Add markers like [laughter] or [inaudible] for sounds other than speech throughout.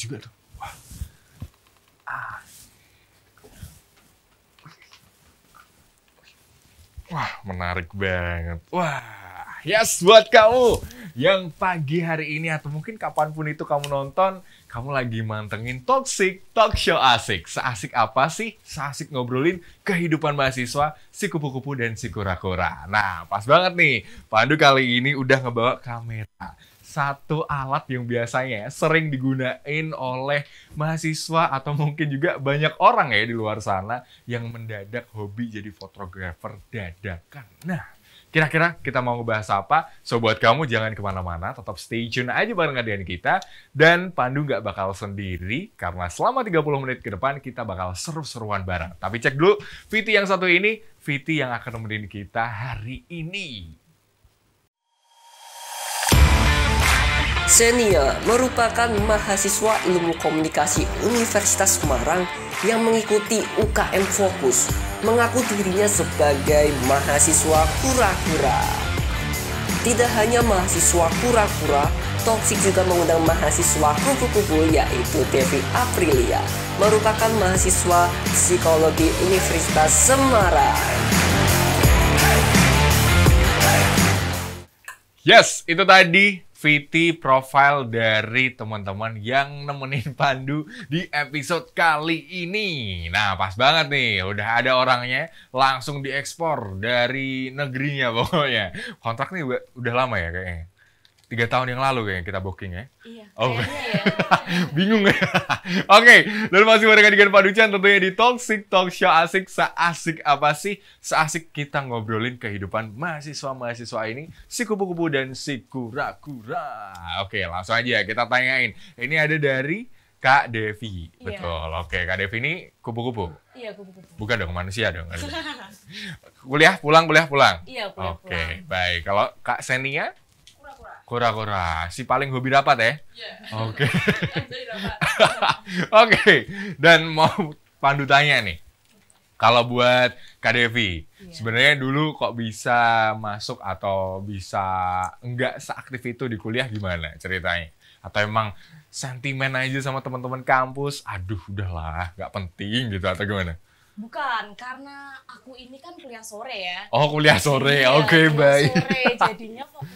juga tuh. Wah. Wah, menarik banget. Wah, yes buat kamu yang pagi hari ini atau mungkin kapanpun itu kamu nonton, kamu lagi mantengin Toxic Talk Show Asik. Seasik apa sih? Seasik ngobrolin kehidupan mahasiswa, si kupu-kupu dan si kura-kura. Nah, pas banget nih, Pandu kali ini udah ngebawa kamera satu alat yang biasanya sering digunain oleh mahasiswa atau mungkin juga banyak orang ya di luar sana yang mendadak hobi jadi fotografer dadakan. Nah, Kira-kira kita mau ngebahas apa? So buat kamu jangan kemana-mana, tetap stay tune aja bareng dengan kita. Dan Pandu nggak bakal sendiri, karena selama 30 menit ke depan kita bakal seru-seruan bareng. Tapi cek dulu, Viti yang satu ini, Viti yang akan nemenin kita hari ini. Senia merupakan mahasiswa ilmu komunikasi Universitas Semarang yang mengikuti UKM Fokus mengaku dirinya sebagai mahasiswa kura-kura. Tidak hanya mahasiswa kura-kura, Toxic juga mengundang mahasiswa kupu-kupu yaitu Devi Aprilia, merupakan mahasiswa psikologi Universitas Semarang. Yes, itu tadi VT profile dari teman-teman yang nemenin [laughs] Pandu di episode kali ini. Nah, pas banget nih, udah ada orangnya langsung diekspor dari negerinya [laughs] pokoknya. Kontrak nih udah lama ya kayaknya tiga tahun yang lalu kayaknya kita booking ya. Iya. Okay. Oh. iya. Ya. [laughs] bingung ya. [laughs] Oke, okay, dan masih barengan dengan Pak Ducan tentunya di Toxic Talk Show asik seasik apa sih? Seasik kita ngobrolin kehidupan mahasiswa-mahasiswa ini, si kupu-kupu dan si kura-kura. Oke, okay, langsung aja kita tanyain. Ini ada dari Kak Devi, iya. betul. Oke, Kak Devi ini kupu-kupu. Iya, kupu-kupu. Bukan dong, manusia dong. [laughs] kuliah pulang, kuliah pulang. Iya, kuliah Oke, okay, pulang. baik. Kalau Kak Senia? Kora-kora, si paling hobi rapat ya? Iya. Oke. [laughs] [laughs] Oke, dan mau Pandu tanya nih. Kalau buat Kak Devi, yeah. sebenarnya dulu kok bisa masuk atau bisa enggak seaktif itu di kuliah gimana ceritanya? Atau emang sentimen aja sama teman-teman kampus, aduh udahlah, nggak penting gitu atau gimana? Bukan, karena aku ini kan kuliah sore ya. Oh, kuliah sore. Iya, Oke, okay, baik. Sore, jadinya fokus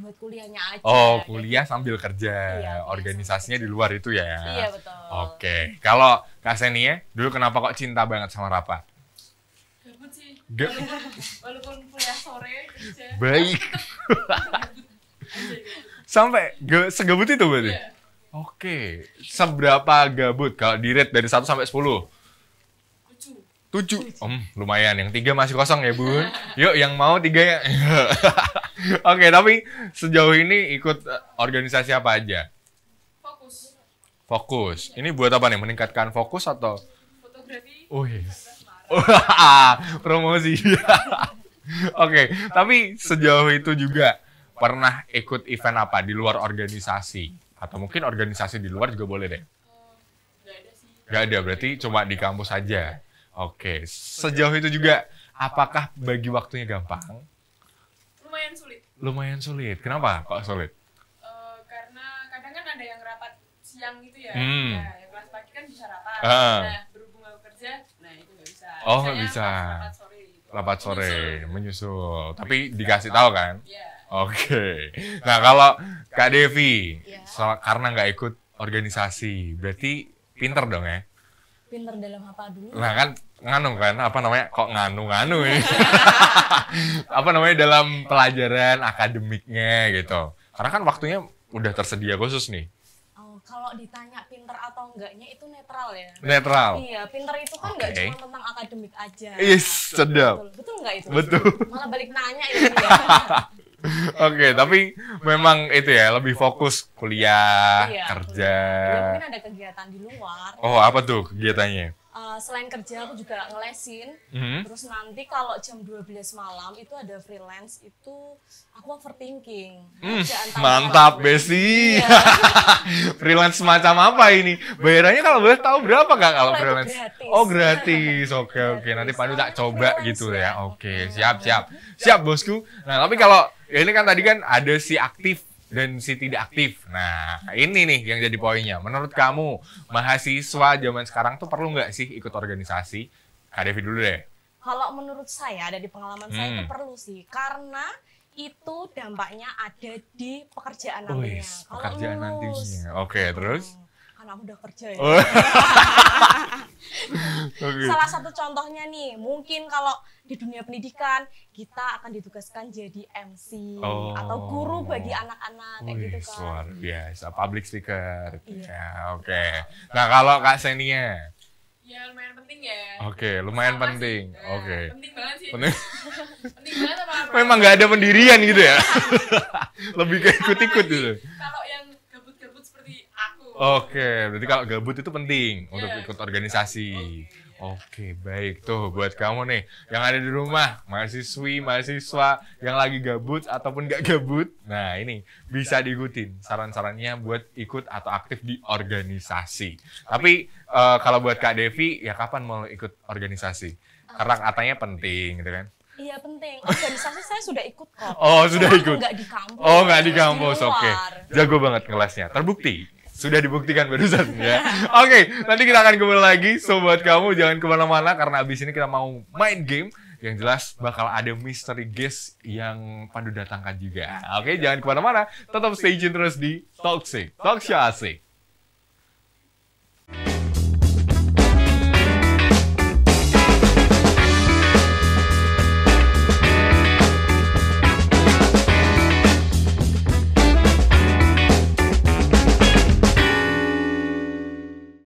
buat kuliahnya aja. Oh, kuliah gitu. sambil kerja. Iya, Organisasinya di luar itu ya. Iya, betul. Oke. Okay. Kalau Kak Senia, dulu kenapa kok cinta banget sama rapat? Gabut sih. walaupun, walaupun kuliah sore kerja. Baik. [laughs] Sampai segabut itu berarti? Iya. Oke. Okay. Seberapa gabut kalau di rate dari 1 sampai 10? tujuh. Om, lumayan. Yang tiga masih kosong ya, Bun. [laughs] Yuk, yang mau tiga ya. [laughs] Oke, okay, tapi sejauh ini ikut eh, organisasi apa aja? Fokus. Fokus. Ini buat apa nih? Meningkatkan fokus atau? Fotografi. Oh [laughs] Promosi. [laughs] Oke, okay, tapi sejauh itu juga pernah ikut event apa di luar organisasi? Atau mungkin organisasi di luar juga boleh deh? Eh, Gak ada berarti cuma di kampus aja. Oke, okay. sejauh itu juga apakah bagi waktunya gampang? lumayan sulit. Kenapa kok sulit? Uh, karena kadang kan ada yang rapat siang gitu ya. Hmm. Ya, yang kelas pagi kan bisa rapat. Uh. Nah, berhubung aku kerja, nah itu nggak bisa. Oh, nggak bisa. Rapat sore. Gitu. Rapat sore, menyusul. menyusul. Tapi ya, dikasih tahu kan? Iya. Oke. Okay. Nah, kalau Kak Devi, ya. karena nggak ikut organisasi, berarti pinter dong ya? pinter dalam apa dulu? Nah kan nganu kan apa namanya kok nganu nganu ya [laughs] apa namanya dalam pelajaran akademiknya gitu karena kan waktunya udah tersedia khusus nih oh, kalau ditanya pinter atau enggaknya itu netral ya netral iya pinter itu kan enggak okay. cuma tentang akademik aja yes sedap betul, betul nggak itu betul malah balik nanya itu ya [laughs] okay, iya, tapi memang itu ya lebih fokus kuliah, iya, kerja. Kuliah. mungkin ada kegiatan di luar. Oh, apa tuh kegiatannya? Uh, selain kerja aku juga ngelesin. Mm-hmm. Terus nanti kalau jam 12 malam itu ada freelance itu aku overthinking. Mm, mantap Besi. [laughs] Iya. freelance macam apa ini? Bayarannya kalau boleh tahu berapa Kak kalau freelance? Gratis. Oh, gratis. Oke, oke. Nanti Pandu tak coba gitu ya. ya. Oke, okay. Iya. siap, siap. Siap, Bosku. Nah, tapi kalau ya ini kan tadi kan ada si aktif dan si tidak aktif. Nah, ini nih yang jadi poinnya. Menurut kamu, mahasiswa zaman sekarang tuh perlu nggak sih ikut organisasi? Kak video dulu deh. Kalau menurut saya, dari pengalaman hmm. saya itu perlu sih. Karena itu dampaknya ada di pekerjaan nantinya. pekerjaan nantinya. Oke, okay, terus? Hmm karena udah kerja ya. Oh. [laughs] okay. Salah satu contohnya nih, mungkin kalau di dunia pendidikan kita akan ditugaskan jadi MC oh. atau guru oh. bagi anak-anak kayak gitu kan. Luar biasa, public speaker. Iya. Ya, oke. Okay. Nah, kalau Kak Senia? Ya lumayan penting ya. Oke, okay, lumayan Sama penting. Ya, Oke. Okay. Penting banget sih. Penting, banget apa, Memang nggak ada pendirian gitu ya. [laughs] Lebih ke ikut-ikut gitu. Kalau Oke, berarti kalau gabut itu penting untuk iya. ikut organisasi. Oke, baik tuh buat kamu nih yang ada di rumah, mahasiswi, mahasiswa yang lagi gabut ataupun gak gabut. Nah, ini bisa diikutin saran-sarannya buat ikut atau aktif di organisasi. Tapi uh, kalau buat Kak Devi, ya kapan mau ikut organisasi? Karena katanya penting gitu kan. Iya penting. Organisasi saya sudah ikut kok. Oh sudah ikut. Enggak di kampus. Oh enggak di kampus. Oke. Okay. Jago banget kelasnya. Terbukti sudah dibuktikan barusan ya. Oke, okay, nanti kita akan kembali lagi sobat kamu jangan kemana-mana karena abis ini kita mau main game yang jelas bakal ada misteri guest yang Pandu datangkan juga. Oke, okay, jangan kemana-mana, tetap stay tune terus di Talk Talk Show Asik.